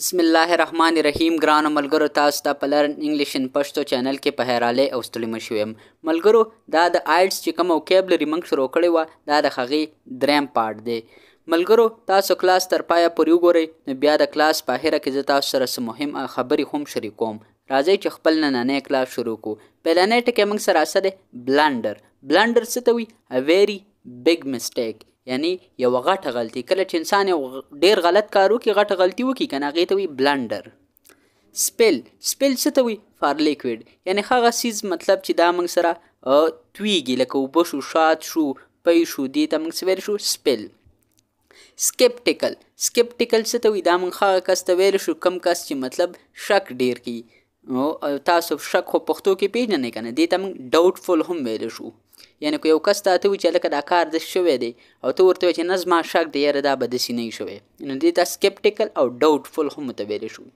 بسم الله الرحمن الرحیم ګران ملګرو تاسو ته په لرن انګلیش ان پښتو چینل کې په هراله او ستلم شویم ملګرو دا د آیټس چې کوم وکیبلری موږ شروع کړی و دا د خغي دریم پارت دی ملګرو تاسو کلاس تر پایه پورې وګورئ نو بیا د کلاس په هره کې زه تاسو سره څه مهم خبرې هم شریکوم راځئ چې خپل نننۍ کلاس شروع کړو پهلنۍ ټکی موږ سره څه دی بلانډر بلانډر څه ته وي ا ویری بګ میسټیک یعنی یو غټه غلطي کله چې انسان یو ډیر غلط کار وکړي غټه غلطي وکړي کنه هغه ته وی بلندر سپیل سپیل څه ته وی فار لیکوډ یعنی هغه سیز مطلب چې دا موږ سره تویږي لکه وبو شو شات شو پی شو دی ته موږ سویل شو سپیل سکپټیکل سکپټیکل څه ته وي دا مونږ هغه کس ته ویل شو کم کس چې مطلب شک ډیر کوي نو تاسو شک خو پښتو کې پیژنې کنه دې ته موږ ډاوټفل هم ویل شو یعنی کو یو کس ته ته چې لکه دا کار د شوې دی او ته ورته چې نظم شک دی یره دا به د سینې شوې نو دې ته سکپټیکل او ډاوټفل هم ته ویل شو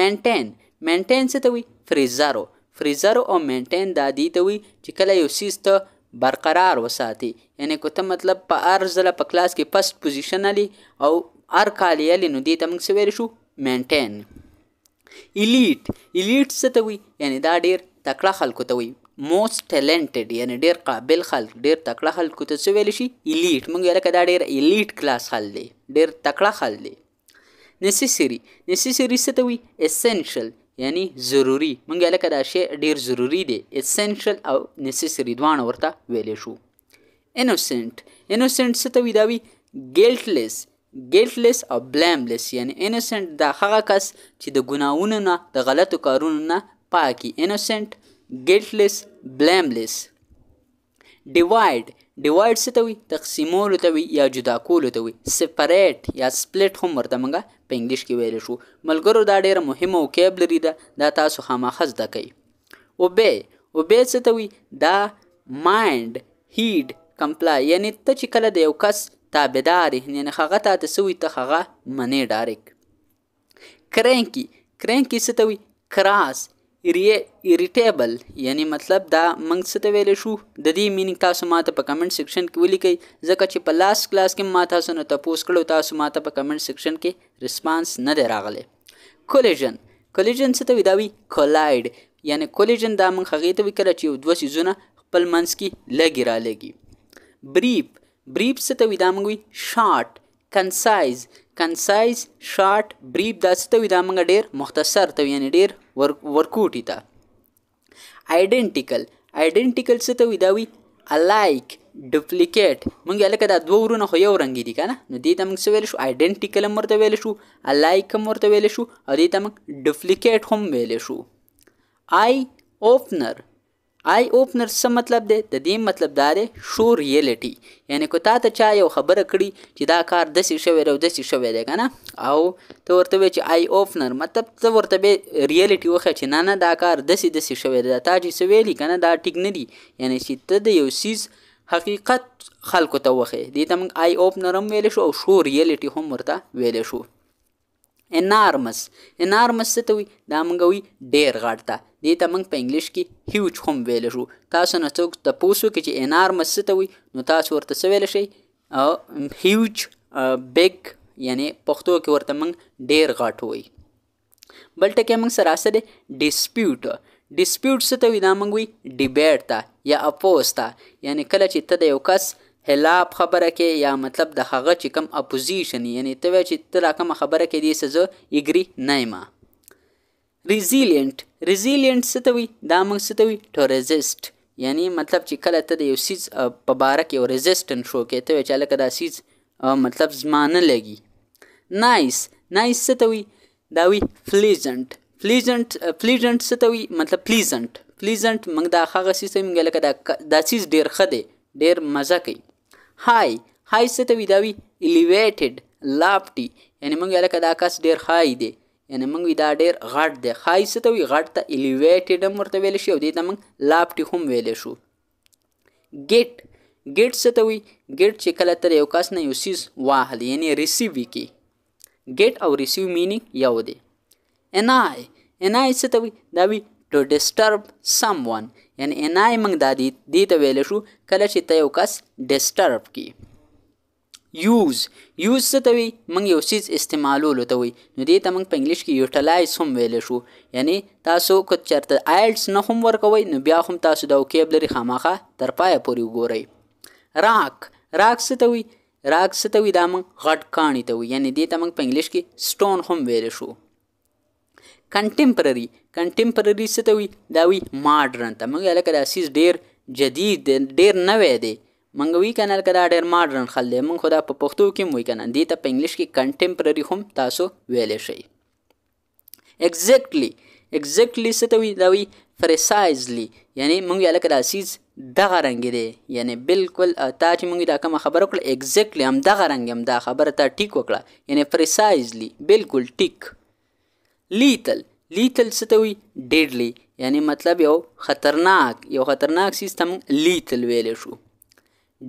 مینټین مینټین څه ته وی فریزارو فریزر او مینټین دا دی ته وی چې کله یو سیس ته برقرار وساتي یعنی کو ته مطلب په هر ځله په کلاس کې فست پوزیشن علي او هر کال یې نو دې ته موږ سویر شو مینټین الیټ الیټ څه ته وي یعنی دا ډیر تکړه خلکو ته وي موست ټیلنټډ یعنی ډیر قابل خلک ډیر تکړه خلکو ته څه ویل شي الیټ موږ ویل کدا ډیر الیټ کلاس خل دی ډیر تکړه خل دی نسیسری نسیسری څه ته وي اسینشل یعنی ضروری موږ ویل کدا شی ډیر ضروری دی اسینشل او نسیسری دوان ورته ویل شو انوسنت انوسنت څه ته وي دا وي ګیلټلس guiltless او blameless یعنی innocent دا هغه کس چې د ګناهونو نه د غلطو کارونو نه پاکي innocent guiltless blameless divide divide څه ته وي تقسیمولو ته وي یا جدا کولو ته وي separate یا split هم ورته موږ په انګلیش کې ویلی شو ملګرو دا ډیره مهمه وکیبلري ده دا تاسو خامخا زده کوئ obey obey څه ته وي دا mind heed comply یعنی ته چې کله د یو کس تابعدار یعنی هغه ته د سوي ته هغه منی ډایرک کرینکی کرینکی ستوي کراس ایریټیبل یعنی مطلب دا منګ څه ته ویل شو د دې مینینګ تاسو ماته په کمنټ سیکشن کې ولیکئ ځکه چې په لاس کلاس کې ما تاسو نه تاسو کړو تاسو ماته په کمنټ سیکشن کې ریسپانس نه دی راغلی کولیژن کولیژن څه ته وی دا وی کولاید یعنی کولیژن دا موږ هغه ته وکړه چې یو دوه سيزونه خپل منځ کې لګي را لګي بریپ بریف څه ته وي دا موږ وي شارټ کنسایز کنسایز شارټ بریف دا څه ته وي دا موږ ډېر مختصر ته یعنی ډېر ورکوټي ته آیډنټیکل آیډنټیکل څه ته وي دا وي الایک ډپلیکیټ مونږ لکه دا دوه ورونه خو یو رنګ دي کنه نو دې ته مونږ څه ویل شو آیډنټیکل هم ورته ویل شو الایک هم ورته ویل شو او دې ته مونږ ډپلیکیټ هم ویل شو آی اوپنر آی اوپنر څه مطلب دی د دې مطلب دا دی شو ریالټي یعنی کو تا ته چا یو خبره کړي چې دا کار داسې شوی دی او داسې شوی دی که نه او ته ورته وایې چې آی اوپنر مطلب ته ورته به ریالټي وښیې چې نه نه دا کار داسې داسې شوی دی تا چې څه ویلي که نه دا ټیک نه دي یعنی چې ته د یو سیز حقیقت خلکو ته وخی دې ته موږ آی اوپنر هم ویلی شو او شو ریالټي هم ورته ویلی شو انارمس انارمس څه ته وي دا موږ وایي ډېر غټ ته دې ته موږ په انګلیش کې هیوج هم ویل شو تاسو نه څوک تپوسو کې چې انارمس څه ته وي نو تاسو ورته څه ویلی شئ او هیوج بیګ یعنی پښتو کې ورته موږ ډېر غټ وایي بل ټکی موږ سره څه دی ډسپیوټ ډسپیوټ څه ته وي دا موږ وایي ډیبیټ ته یا اپوز ته یعنی کله چې ته د یو کس خلاف خبره کې یا مطلب د هغه چې کم اپوزیشن یعنی ته چې ته را کومه خبره کې دې سزه ایګری نه resilient resilient څه ته وي دا موږ څه ته وي ټو resist یعنی مطلب چې کله ته د یو سیز په باره کې یو resistant شو کې ته وایي چې هلکه دا سیز مطلب زما نه لګي نایس نایس څه ته وي دا وي فلیزنټ فلیزنټ فلیزنټ څه ته وي مطلب فلیزنټ فلیزنټ موږ دا هغه سیز ته موږ لکه دا دا سیز ډېر ښه دی ډېر مزه کوي هاي هاي څه ته وي دا وي elevated lofty یعنی موږ لکه دا کس ډېر هاي دی یعنی موږ دا ډیر غټ دی خای څه ته وي غټ ته الیویټډ هم ورته ویل شي او دې ته موږ لاپټي هم ویلی شو ګیټ ګیټ څه ته وي ګیټ چې کله تر یو کس نه یو سیز واهل یعنی ریسیو کې ګیټ او ریسیو مینینګ یو دی انای انای څه ته وي دا وي to disturb someone یعنی انای موږ د دې ته ویل شو کله چې ته یو کس ډیسټرب کی یوز یوز څه ته وي موږ یو څیز استعمالولو ته وي نو دې ته موږ په انګلیش کې یوټیلایز هم ویلی شو یعنی تاسو که چېرته آیلټس نه هم ورکوئ نو بیا هم تاسو دا وکیبلري خامخا تر پایه پورې وګورئ راک راک څه ته وي راک څه ته وي دا موږ غټ کاڼي ته وي یعنی دې ته موږ په انګلیش کې سټون هم ویلی شو کنټمپرري کنټمپرري څه ته وي دا وي ماډرن ته موږ هلکه دا سیز ډېر جدید ډېر نوی دی منګوي کنل کدا ډېر ماډرن خل دی مونږ خدا په پښتو کې موي کنه دې ته په انګلیش کې کنټمپرری هم تاسو ویلې شئ اگزیکټلی اگزیکټلی څه ته وي دا وي پریسایزلی یعنی مونږ یاله کدا سیز دغه رنګ دی یعنی بالکل تا چې مونږ دا کوم خبره کړل اگزیکټلی هم دغه رنګ هم دا خبره ته ټیک وکړه یعنی پریسایزلی بالکل ټیک لیتل لیتل څه ته وي ډیډلی یعنی مطلب یو خطرناک یو خطرناک سیستم لیتل ویلې شو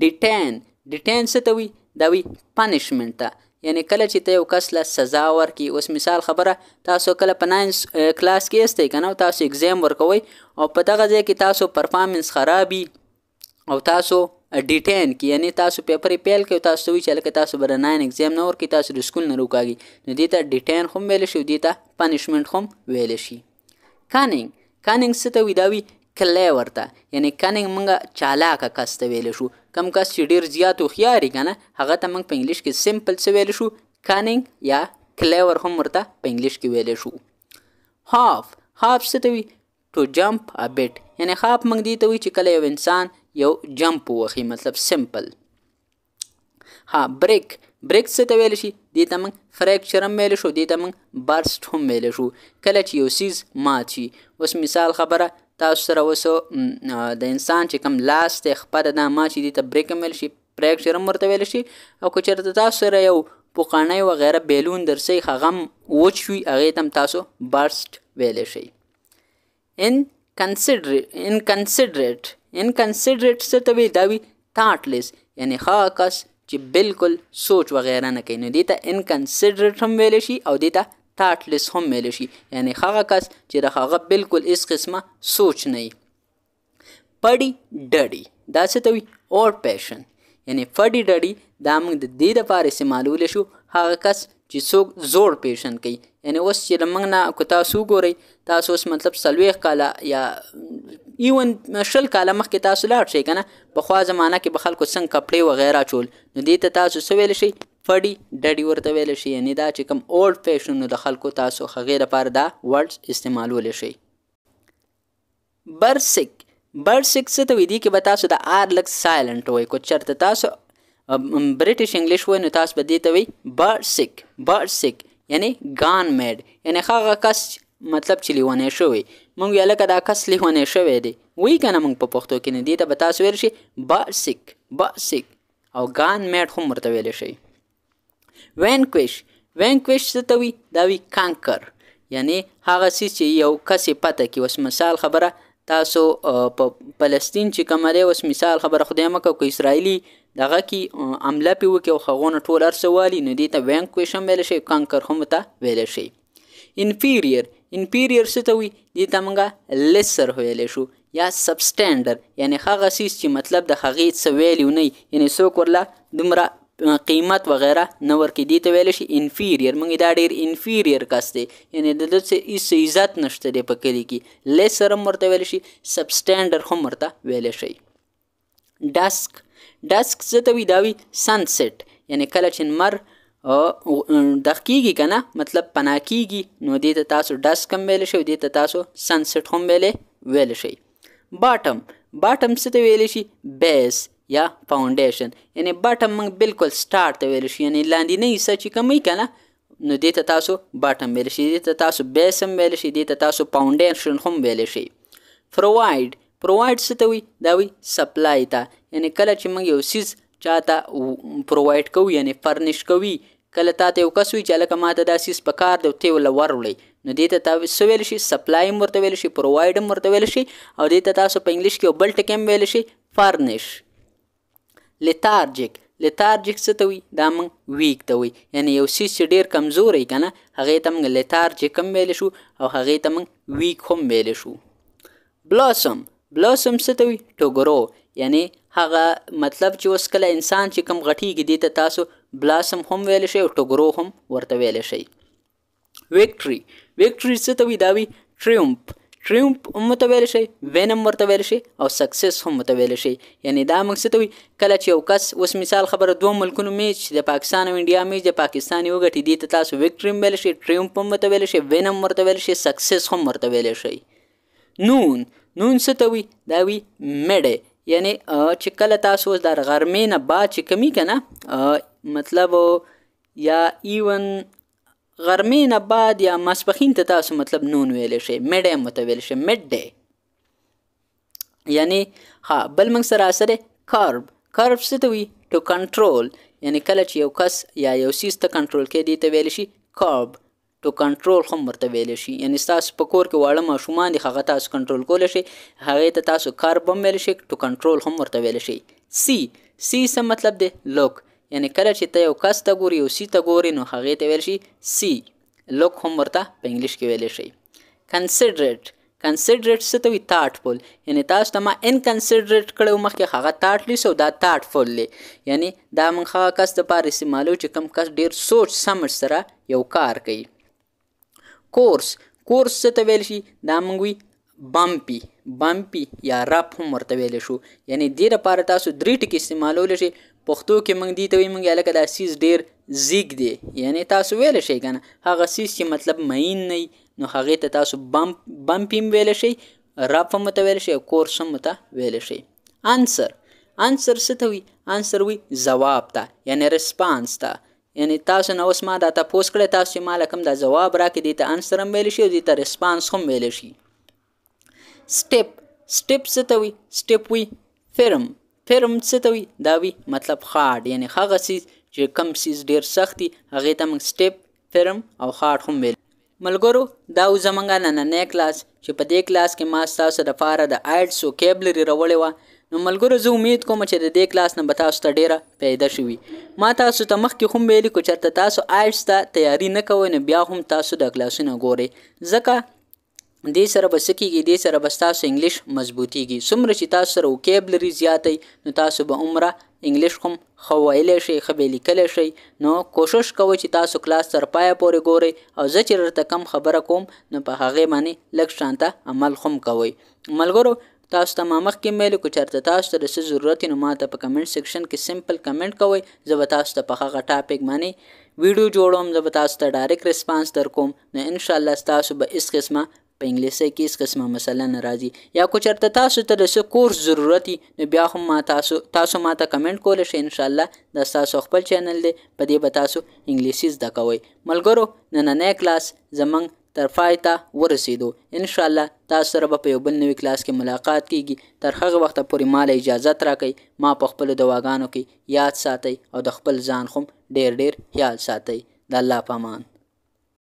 ډیټین ډیټین څه ته وي دا وي پانیشمنت ته یعنی کله چې ته یو کس له سزا ورکې اوس مثال خبره تاسو کله په ناین کلاس کې استئ که نه تاسو اگزام ورکوئ او په دغه ځای کې تاسو پرفارمنس خرابي او تاسو ډیټین کې یعنی تاسو پیپر پیل کې تاسو وی چې لکه تاسو بر ناین اگزام نه ورکې تاسو د سکول نه روکاږي نو دې ته ډیټین هم ویل شي دې ته پانیشمنت هم ویل شي کانینګ کانینګ څه ته وی دا وی کلی ورته یعنی کانینګ مونږه چالاکه کس ته ویل شو کم کس چې ډیر زیات خواري کنه هغه ته موږ په انګلیش کې سیمپل څه ویل شو کانینګ یا کلیور هم ورته په انګلیش کې ویل شو هاف هاف څه ته وي ټو جمپ ا بیټ یعنی هاف موږ دې ته وي چې کله یو انسان یو جمپ وخی مطلب سیمپل ها بریک بریک څه ته ویل شي دې ته موږ فریکچر هم ویل شو دې ته موږ برست هم ویل شو کله چې یو سیز مات شي اوس مثال خبره تاسو سره اوس د انسان چې کم لاس ته خپد د ما چې د بریک مل شي پریکشر مرته ویل شي او که چیرته تاسو سره یو پوقانه و غیره بیلون درسې خغم وچ وي هغه تم تاسو برست ویل شي ان کنسیډر ان کنسیډریټ ان کنسیډریټ څه ته وی دا وی تاټلس یعنی خاص چې بالکل سوچ و غیره نه کوي نو دیتا ان کنسیډریټ هم ویل شي او دیتا تاتلس هم ویل شي یعنی هغه کس چې د هغه بالکل اس قسمه سوچ نه پړی ډړی دا څه ته وي اور پیشن یعنی فړی ډړی دا موږ د دې لپاره استعمالول شو هغه کس چې څوک زوړ پیشن کوي یعنی اوس چې لمنګ نه کو تاسو ګورئ تاسو اوس مطلب سلويخ کاله یا ایون شل کاله مخکې تاسو لاړ شئ کنه په خوا زمانہ کې به خلکو څنګه کپڑے وغیرہ چول نو دې ته تاسو سویل شي فړی ډډی ورته ویل شي یعنی دا چې کوم اولډ فیشن د خلکو تاسو خغه لپاره دا ورډز استعمالول شي برسک برسک څه ته ویدي کې به تاسو د آر لک سایلنت وای کو چرته تاسو برټش انګلیش وای نو تاسو به دې ته وی برسک برسک یعنی ګان میډ یعنی هغه کس مطلب چې لیونه شوی مونږ یاله کدا کس لیونه شوی دی وی کنه مونږ په پښتو کې نه دی ته به تاسو ویل شي باسک باسک او ګان میټ هم ورته ویل شي وینکویش وینکویش څه ته وي دا وي کانکر یعنی هغه څه چې یو کس پته کې اوس مثال خبره تاسو په فلسطین چې کومه اوس مثال خبره خدای مکه کو اسرایلی دغه کې عمله پیو کې او خغونه ټول ارسوالی نه دی ته وینکویش هم ویل شي کانکر هم ته ویل شي انفیریئر انفیریئر څه ته وي دې ته موږ لیسر ویلی شو یا سب سټانډر یعنی هغه څیز چې مطلب د هغې څه ویلی نه یعنی څوک ورله دومره قیمت وغیرہ نه ورکې دي ته ویل شي انفیریئر موږ دا ډیر انفیریئر کس دی یعنی د دې څه هیڅ عزت نشته دی په کلی کې لیس هم ورته ویل شي سب سټانډر هم ورته ویل شي ډاسک ډاسک څه ته وی داوي سنسټ یعنی کله چې مر او د کیږي کنه مطلب پنا کیږي نو دې ته تاسو ډس کم ویل شي دې ته تاسو سنسټ هم ویل ویل شي باټم باټم څه ته ویل شي بیس یا فاونډیشن یعنی باټم موږ بالکل سٹارټ ته ویل شو یعنی لاندینۍ حصہ چې کمی کنه نو دې ته تاسو باټم ویل شي دې ته تاسو بیس هم ویل شي دې ته تاسو فاونډیشن هم ویل شي پروواید پروواید څه ته وي دا وي سپلای ته یعنی کله چې موږ یو سیز چاته پروواید کوو یعنی فرنش کوي کله تاته یو کس وي چې لکه ماته دا سیس په کار دی ته ول ورولې نو دې ته تاسو ویل شي سپلای مرته ویل شي پروواید مرته ویل شي او دې ته تاسو په انګلیش کې بل ټکم ویل شي فارنش لیتارجیک لیتارجیک څه ته وي دا موږ ویک ته وي یعنی یو څیز چې ډېر کمزوری که نه هغې ته موږ لیتارجیک هم ویلی شو او هغې ته موږ ویک هم ویلی شو بلاسم بلاسم څه ته وي ټوګرو یعنی هغه مطلب چې اوس کله انسان چې کم غټیږي دې ته تاسو بلاسم هم ویلی شئ او ټوګرو هم ورته ویلی شئ ویکټري ویکټري څه ته وي دا وي ټریومپ ټریومپ هم متویل شي وینم ورته ویل شي او سکسس هم متویل شي یعنی دا موږ څه ته وي کله چې یو کس اوس مثال خبره دوه ملکونو میچ د پاکستان او انډیا میچ د پاکستان یو غټي دي ته تاسو وکټریم ویل شي ټریومپ هم متویل شي وینم ورته ویل شي سکسس هم ورته ویل شي نون نون څه ته وي دا وي مډه یعنی چې کله تاسو د غرمې نه بعد چې کمی کنه مطلب یا ایون غرمې نه بعد یا ماسپخین ته تاسو مطلب نون ویلی شئ میډ ډی مو ته ویلی شئ میډ ډی یعنی ها بل موږ سره سره کارب کارب څه ته وي ټو کنټرول یعنی کله چې یو کس یا یو سیز ته کنټرول کې دی ته ویل شي کارب ټو کنټرول هم ورته ویل شي یعنی تاسو په کور کې واړه ماشومان دي هغه تاسو کنټرول کول شي هغه ته تاسو کارب هم ویل شي ټو کنټرول هم ورته ویل شي سی سی څه مطلب دی لوک یعنی کله چې ته یو کس ته ګوري یو سی ته ګوري نو هغې ته ویل شي سی لوک هم ورته په انګلیش کې ویلی شي کنسیډریټ کنسیډریټ څه ته وي تاټفول یعنی تاسو ته ما انکنسیډریټ کړی و مخکې هغه تاټلی سو دا تاټفول دی یعنی دا موږ هغه کس دپاره استعمالو چې کم کس ډیر سوچ سمج سره یو کار کوي کورس کورس څه ته ویل شي دا موږ وي بمپي بمپي یا رپ هم ورته ویلی شو یعنی دې لپاره تاسو درې ټکي استعمالولی شئ پښتو کې موږ دي ته وي موږ الکه دا سیس ډیر زیګ دی یعنی تاسو ویل شي کنه هغه سیس چې مطلب مین نه نو هغه ته تاسو بم بمپیم ویل شي رپ هم ته ویل شي کورس هم ته ویل شي انسر انسر څه ته وي انسر وي ځواب ته یعنی ریسپانس ته یعنی تاسو نو اوس ما دا تاسو کړه تاسو ما لکم دا جواب راکې دي ته انسر هم ویل شي او دې ته ریسپانس هم ویل شي سټپ سټپ څه ته وي سټپ وي فرم فیرم څه ته وي دا وي مطلب خاډ یعنی هغه سیز چې کم سیز ډیر سخت وي هغې ته موږ سټیپ فیرم او خاډ هم ویل ملګرو دا و زمونږ نننی کلاس چې په دې کلاس کې ما ستاسو دپاره د ایډس او کیبلري راوړې وه نو ملګرو زه امید کوم چې د دې کلاس نه به تاسو ته ډیره پیدا شوي ما تاسو ته مخکې هم ویلي کو چېرته تاسو آیټس ته تیاری نه کوئ نو بیا هم تاسو د کلاسونه ګورئ ځکه دې سره به سکیږي دې سره به تاسو انګلیش مضبوطیږي څومره چې تاسو سره وکیبلری زیاتې نو تاسو به عمره انګلیش هم خو ویلې شي خبرې لیکلې شي نو کوشش کوئ چې تاسو کلاس تر پای پورې ګورئ او زه چې رته کم خبره کوم نو په هغه باندې لږ شانته عمل هم کوئ ملګرو تاسو ته مامخ کې میل کو چرته تاسو ته څه ضرورت نه ماته په کمنټ سیکشن کې سمپل کمنټ کوئ زه به تاسو ته په هغه ټاپک باندې ویډیو جوړوم زه به تاسو ته ډایرکټ ریسپانس درکوم نو ان شاء الله تاسو به اس قسمه په انګلیسي کې هیڅ قسمه مسله نه راځي یا کو چرته تاسو ته د کورس ضرورت نو بیا هم ما تاسو تاسو ما ته کمنټ کول شئ ان شاء الله دا تاسو خپل چینل دی په دې به تاسو انګلیسي زده کوئ ملګرو نننې کلاس زمنګ تر فایته ورسېدو ان شاء الله تاسو سره په یو بل نوې کلاس کې ملاقات کیږي تر هغه وخت پورې مال اجازه راکړئ ما په خپل دواګانو کې یاد ساتئ او د خپل ځان خوم ډیر ډیر خیال ساتئ د الله پامان